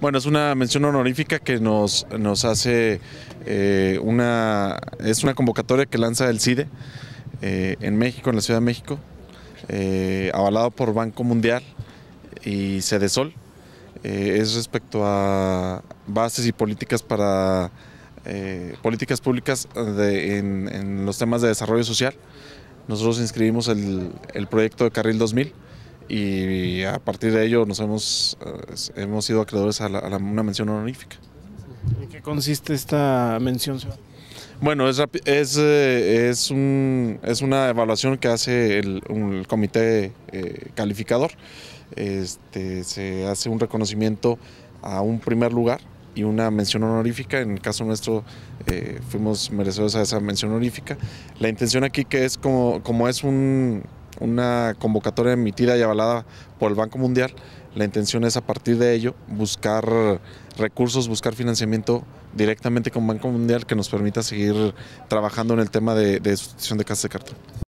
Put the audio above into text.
Bueno, es una mención honorífica que nos, nos hace eh, una, es una convocatoria que lanza el CIDE eh, en México, en la Ciudad de México, eh, avalado por Banco Mundial y Cedesol. es respecto a bases y políticas para políticas públicas en, los temas de desarrollo social. Nosotros inscribimos el proyecto de Carril 2000 y a partir de ello nos hemos, eh, hemos sido acreedores a, una mención honorífica. ¿En qué consiste esta mención? Bueno, es, es, eh, es, un, es una evaluación que hace el, comité eh, calificador. Este, se hace un reconocimiento a un primer lugar y una mención honorífica. En el caso nuestro fuimos merecedores a esa mención honorífica. La intención aquí que es como, como es un una convocatoria emitida y avalada por el Banco Mundial. La intención es a partir de ello buscar recursos, buscar financiamiento directamente con Banco Mundial que nos permita seguir trabajando en el tema de, de sustitución de casas de cartón.